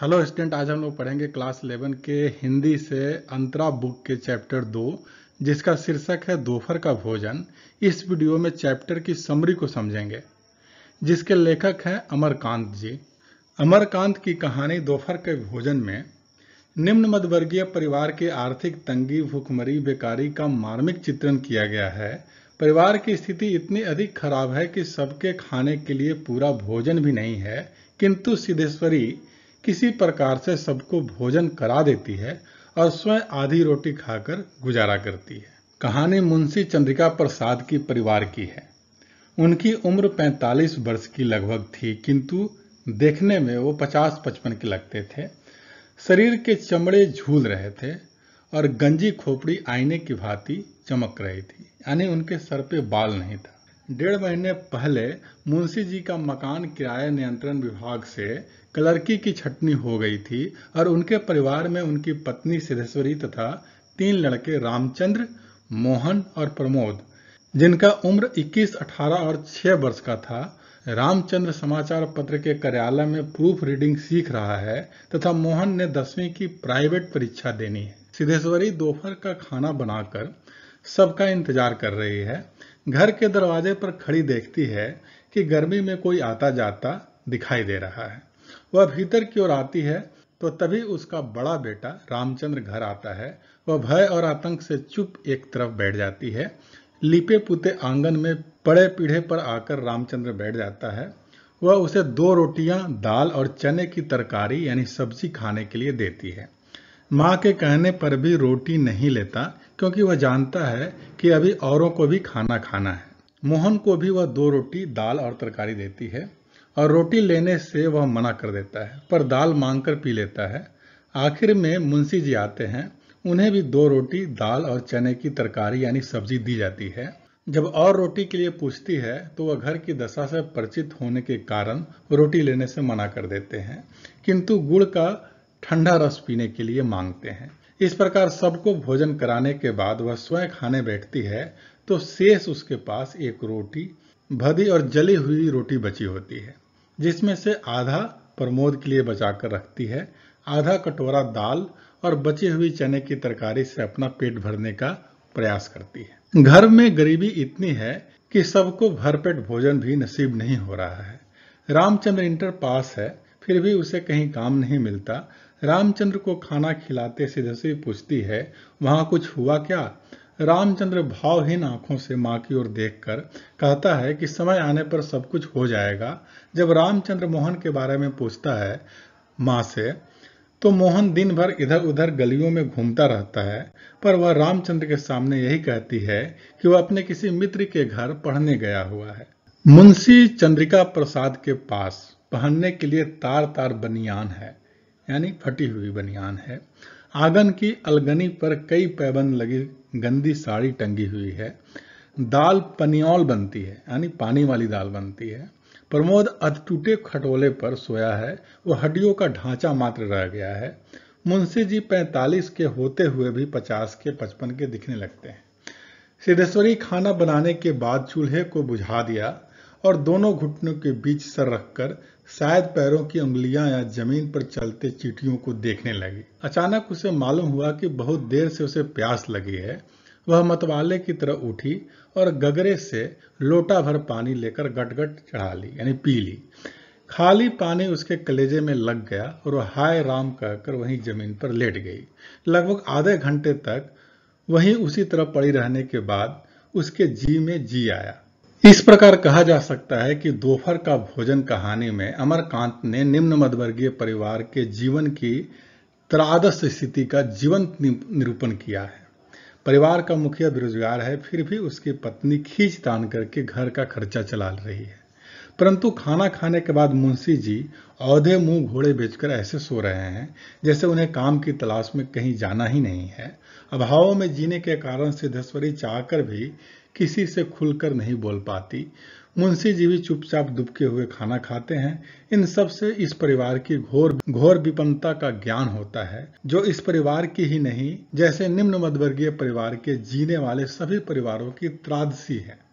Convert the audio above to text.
hello student आज हम लोग पढ़ेंगे क्लास 11 के हिंदी से अंतरा बुक के चैप्टर दो जिसका शीर्षक है दोपहर का भोजन इस वीडियो में चैप्टर की समरी को समझेंगे जिसके लेखक हैं अमरकांत जी अमरकांत की कहानी दोपहर के भोजन में निम्न मध्यवर्गीय परिवार की आर्थिक तंगी भूखमरी बेकारी का मार्मिक चित्रण किया गया है परिवार की स्थिति इतनी अधिक खराब है कि सबके खाने के लिए पूरा भोजन भी नहीं है किंतु सिद्धेश्वरी किसी प्रकार से सबको भोजन करा देती है और स्वयं आधी रोटी खाकर गुजारा करती है कहानी मुंशी चंद्रिका प्रसाद की परिवार की है उनकी उम्र 45 वर्ष की लगभग थी किंतु देखने में वो 50-55 के लगते थे शरीर के चमड़े झूल रहे थे और गंजी खोपड़ी आईने की भांति चमक रही थी यानी उनके सर पे बाल नहीं था डेढ़ महीने पहले मुंशी जी का मकान किराया नियंत्रण विभाग से क्लर्की की छटनी हो गई थी और उनके परिवार में उनकी पत्नी सिद्धेश्वरी तथा तीन लड़के रामचंद्र मोहन और प्रमोद जिनका उम्र 21, 18 और 6 वर्ष का था रामचंद्र समाचार पत्र के कार्यालय में प्रूफ रीडिंग सीख रहा है तथा मोहन ने दसवीं की प्राइवेट परीक्षा देनी है सिद्धेश्वरी दोपहर का खाना बनाकर सबका इंतजार कर रही है घर के दरवाजे पर खड़ी देखती है कि गर्मी में कोई आता जाता दिखाई दे रहा है वह भीतर की ओर आती है तो तभी उसका बड़ा बेटा रामचंद्र घर आता है वह भय और आतंक से चुप एक तरफ बैठ जाती है लिपे पुते आंगन में पड़े पीढ़े पर आकर रामचंद्र बैठ जाता है वह उसे दो रोटियां दाल और चने की तरकारी यानी सब्जी खाने के लिए देती है माँ के कहने पर भी रोटी नहीं लेता क्योंकि वह जानता है कि अभी औरों को भी खाना खाना है मोहन को भी वह दो रोटी दाल और तरकारी देती है और रोटी लेने से वह मना कर देता है पर दाल मांग कर पी लेता है आखिर में मुंशी जी आते हैं उन्हें भी दो रोटी दाल और चने की तरकारी यानी सब्जी दी जाती है जब और रोटी के लिए पूछती है तो वह घर की दशा से परिचित होने के कारण रोटी लेने से मना कर देते हैं किंतु गुड़ का ठंडा रस पीने के लिए मांगते हैं इस प्रकार सबको भोजन कराने के बाद वह स्वयं खाने बैठती है तो शेष उसके पास एक रोटी भदी और जली हुई रोटी बची होती है जिसमें से आधा प्रमोद के लिए बचाकर रखती है आधा कटोरा दाल और बची हुई चने की तरकारी से अपना पेट भरने का प्रयास करती है घर में गरीबी इतनी है कि सबको भरपेट भोजन भी नसीब नहीं हो रहा है रामचंद्र इंटर पास है फिर भी उसे कहीं काम नहीं मिलता रामचंद्र को खाना खिलाते सिद्धस्वी पूछती है वहां कुछ हुआ क्या रामचंद्र भावहीन आंखों से माँ की ओर देखकर कहता है कि समय आने पर सब कुछ हो जाएगा जब रामचंद्र मोहन के बारे में पूछता है माँ से तो मोहन दिन भर इधर उधर गलियों में घूमता रहता है पर वह रामचंद्र के सामने यही कहती है कि वह अपने किसी मित्र के घर पढ़ने गया हुआ है मुंशी चंद्रिका प्रसाद के पास पहनने के लिए तार तार बनियान है यानी फटी हुई बनियान है आंगन की अलगनी पर कई पैबंद लगी गंदी साड़ी टंगी हुई है दाल पनियोल बनती है यानी पानी वाली दाल बनती है प्रमोद अध टूटे खटोले पर सोया है वो हड्डियों का ढांचा मात्र रह गया है मुंशी जी पैंतालीस के होते हुए भी पचास के पचपन के दिखने लगते हैं सिद्धेश्वरी खाना बनाने के बाद चूल्हे को बुझा दिया और दोनों घुटनों के बीच सर रखकर शायद पैरों की उंगलियां या जमीन पर चलते चीटियों को देखने लगी अचानक उसे मालूम हुआ कि बहुत देर से उसे प्यास लगी है वह मतवाले की तरह उठी और गगरे से लोटा भर पानी लेकर गटगट चढ़ा ली यानी पी ली खाली पानी उसके कलेजे में लग गया और वह हाय राम कहकर वहीं जमीन पर लेट गई लगभग आधे घंटे तक वहीं उसी तरह पड़ी रहने के बाद उसके जी में जी आया इस प्रकार कहा जा सकता है कि दोपहर का भोजन कहानी में अमरकांत ने निम्न मध्यवर्गीय परिवार के जीवन की त्रादश स्थिति का जीवंत निरूपण किया है परिवार का मुखिया बेरोजगार है फिर भी उसकी पत्नी खींच तान करके घर का खर्चा चला रही है परंतु खाना खाने के बाद मुंशी जी औधे मुंह घोड़े बेचकर ऐसे सो रहे हैं जैसे उन्हें काम की तलाश में कहीं जाना ही नहीं है अभावों में जीने के कारण सिद्धेश्वरी चाहकर भी किसी से खुलकर नहीं बोल पाती मुंशी जी भी चुपचाप दुबके हुए खाना खाते हैं इन सब से इस परिवार की घोर घोर विपन्नता का ज्ञान होता है जो इस परिवार की ही नहीं जैसे निम्न मध्यवर्गीय परिवार के जीने वाले सभी परिवारों की त्रादसी है